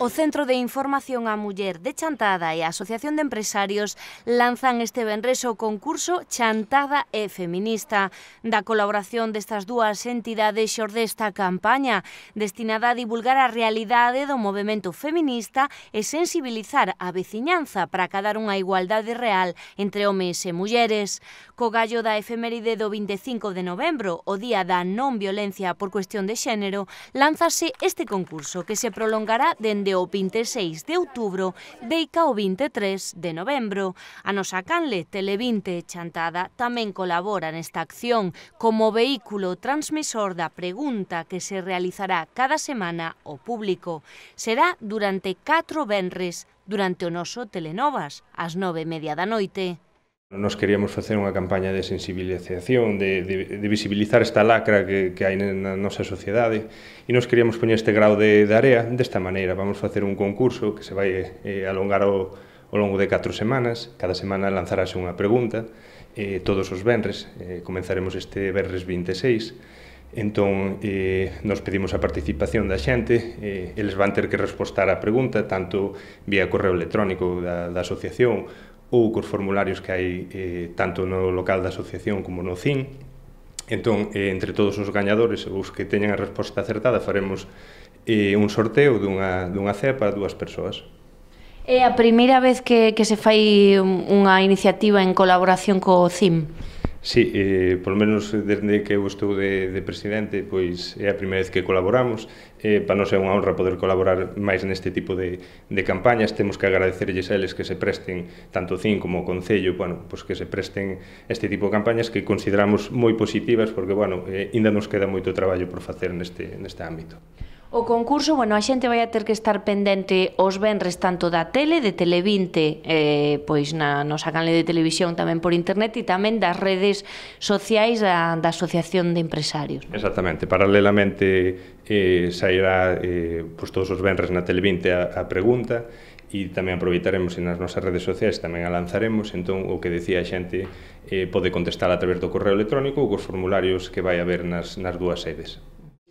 O Centro de Información á Muller de Chantada e a Asociación de Empresarios lanzan este benreso concurso Chantada e Feminista. Da colaboración destas dúas entidades xorde esta campaña destinada a divulgar a realidade do movimento feminista e sensibilizar a veciñanza para cadar unha igualdade real entre homes e mulleres. Co gallo da efeméride do 25 de novembro, o Día da Non Violencia por Cuestión de Xénero, lánzase este concurso que se prolongará dende o 26 de outubro deica o 23 de novembro. A nosa canle Televinte Chantada tamén colabora nesta acción como vehículo transmisor da pregunta que se realizará cada semana ao público. Será durante 4 venres durante o noso Telenovas, ás 9 media da noite. Nos queríamos facer unha campaña de sensibilización, de, de, de visibilizar esta lacra que, que hai na nosa sociedade e nos queríamos poñer este grau de, de área desta maneira. Vamos facer un concurso que se vai eh, alongar ao, ao longo de 4 semanas. Cada semana lanzarase unha pregunta eh, todos os venres. Eh, comenzaremos este venres 26. Entón, eh, nos pedimos a participación da xente, eh, eles van ter que respostar a pregunta tanto vía correo electrónico da, da asociación ou cos formularios que hai eh, tanto no local da asociación como no CIN. Entón, eh, entre todos os gañadores os que teñan a resposta acertada faremos eh, un sorteo dunha, dunha cea para dúas persoas. É a primeira vez que, que se fai unha iniciativa en colaboración co CIM? Sí, eh, por menos desde que eu estou de, de presidente, pois é a primeira vez que colaboramos. Eh, para nos é unha honra poder colaborar máis neste tipo de, de campañas. Temos que agradecerlles a eles que se presten, tanto CIN como o Concello, bueno, pois que se presten este tipo de campañas que consideramos moi positivas porque, bueno, eh, ainda nos queda moito traballo por facer neste, neste ámbito. O concurso, bueno, a xente vai a ter que estar pendente os venres tanto da tele, de Tele20, eh, pois na nosa canle de televisión tamén por internet e tamén das redes sociais da, da Asociación de Empresarios. Non? Exactamente, paralelamente eh, sairá eh, pois todos os venres na Tele20 a, a pregunta e tamén aproveitaremos nas nosas redes sociais, tamén a lanzaremos, entón o que decía a xente eh, pode contestar a través do correo electrónico ou cos formularios que vai haber nas, nas dúas sedes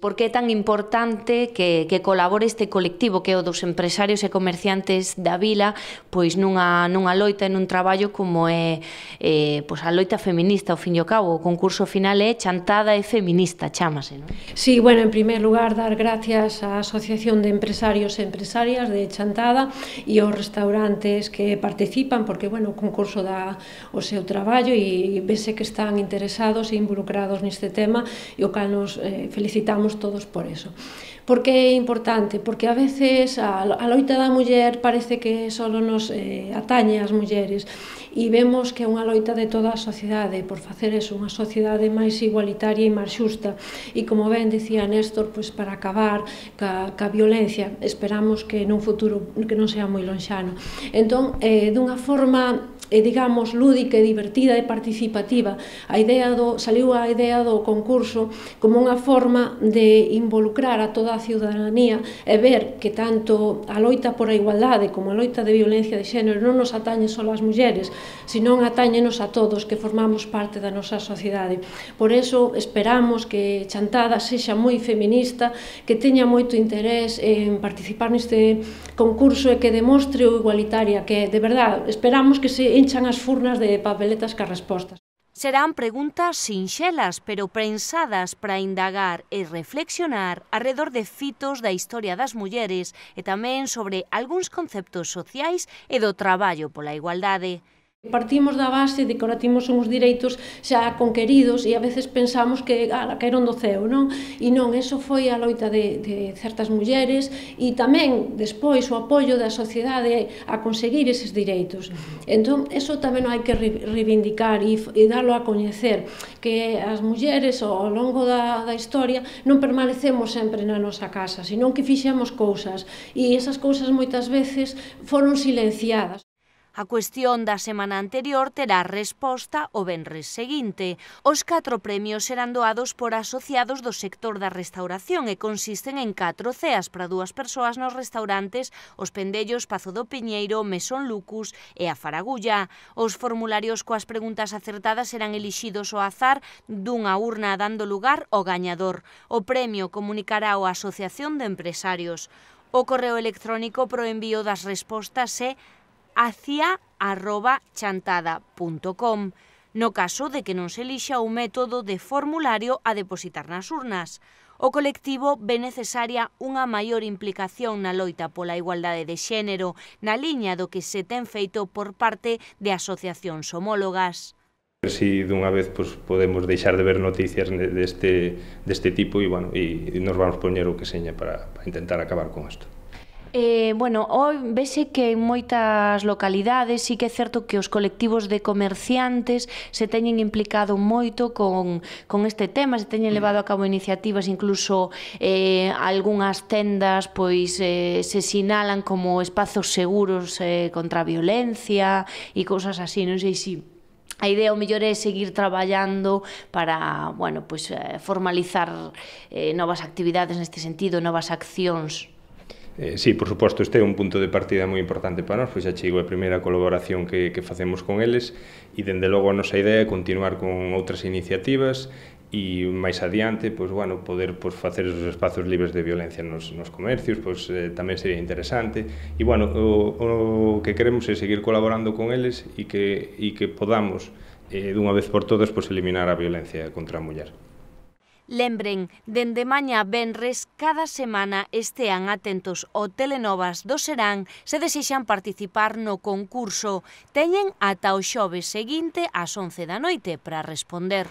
por que é tan importante que, que colabore este colectivo que é o dos empresarios e comerciantes da vila pois nunha, nunha loita e nun traballo como é eh, pois a loita feminista ao fin e ao cabo o concurso final é chantada e feminista chamase, non? Sí, bueno, en primer lugar dar gracias á Asociación de Empresarios e Empresarias de Chantada e aos restaurantes que participan porque, bueno, o concurso dá o seu traballo e vese que están interesados e involucrados neste tema e o cal nos eh, felicitamos loitamos todos por eso. Por que é importante? Porque a veces a, a loita da muller parece que só nos eh, atañe as mulleres e vemos que é unha loita de toda a sociedade por facer eso, unha sociedade máis igualitaria e máis xusta. E como ben decía Néstor, pois para acabar ca, ca violencia, esperamos que nun futuro que non sea moi lonxano. Entón, eh, dunha forma e digamos lúdica e divertida e participativa. A idea do saliu a idea do concurso como unha forma de involucrar a toda a ciudadanía e ver que tanto a loita por a igualdade como a loita de violencia de xénero non nos atañe só as mulleres, senón atañenos a todos que formamos parte da nosa sociedade. Por eso esperamos que Chantada sexa moi feminista, que teña moito interés en participar neste concurso e que demostre o igualitaria que de verdade esperamos que se enchan as furnas de papeletas ca respostas. Serán preguntas sinxelas, pero prensadas para indagar e reflexionar arredor de fitos da historia das mulleres e tamén sobre algúns conceptos sociais e do traballo pola igualdade. Partimos da base de que ora timos uns direitos xa conqueridos e a veces pensamos que ala, caeron do ceo, non? E non, eso foi a loita de, de certas mulleres e tamén despois o apoio da sociedade a conseguir eses direitos. Entón, eso tamén hai que reivindicar e, e darlo a coñecer que as mulleres ao longo da, da historia non permanecemos sempre na nosa casa, senón que fixemos cousas e esas cousas moitas veces foron silenciadas. A cuestión da semana anterior terá resposta o venres seguinte. Os catro premios serán doados por asociados do sector da restauración e consisten en catro ceas para dúas persoas nos restaurantes Os Pendellos, Pazo do Piñeiro, Mesón Lucus e a Faragulla. Os formularios coas preguntas acertadas serán elixidos ao azar dunha urna dando lugar ao gañador. O premio comunicará a Asociación de Empresarios. O correo electrónico pro envío das respostas é acia.chantada.com no caso de que non se elixa o método de formulario a depositar nas urnas. O colectivo ve necesaria unha maior implicación na loita pola igualdade de xénero, na liña do que se ten feito por parte de asociacións homólogas. Si dunha vez pues, podemos deixar de ver noticias deste, deste tipo e, bueno, e nos vamos poñer o que seña para, para intentar acabar con isto. Eh, bueno, hoy vese que en moitas localidades sí que é certo que os colectivos de comerciantes se teñen implicado moito con, con este tema, se teñen mm. levado a cabo iniciativas, incluso eh, algunhas tendas pois eh, se sinalan como espazos seguros eh, contra a violencia e cousas así, non sei se si A idea o mellor é seguir traballando para, bueno, pois eh, formalizar eh, novas actividades neste sentido, novas accións Eh, sí, por suposto, este é un punto de partida moi importante para nós, pois xa chego a primeira colaboración que, que facemos con eles e, dende logo, a nosa idea é continuar con outras iniciativas e máis adiante, pois, bueno, poder pois, facer os espazos libres de violencia nos, nos comercios, pois, eh, tamén sería interesante. E, bueno, o, o que queremos é seguir colaborando con eles e que, e que podamos, eh, dunha vez por todas, pois, eliminar a violencia contra a muller. Lembren, dende maña Benres, cada semana estean atentos ao Telenovas do Serán se desexan participar no concurso. Teñen ata o xove seguinte ás 11 da noite para responder.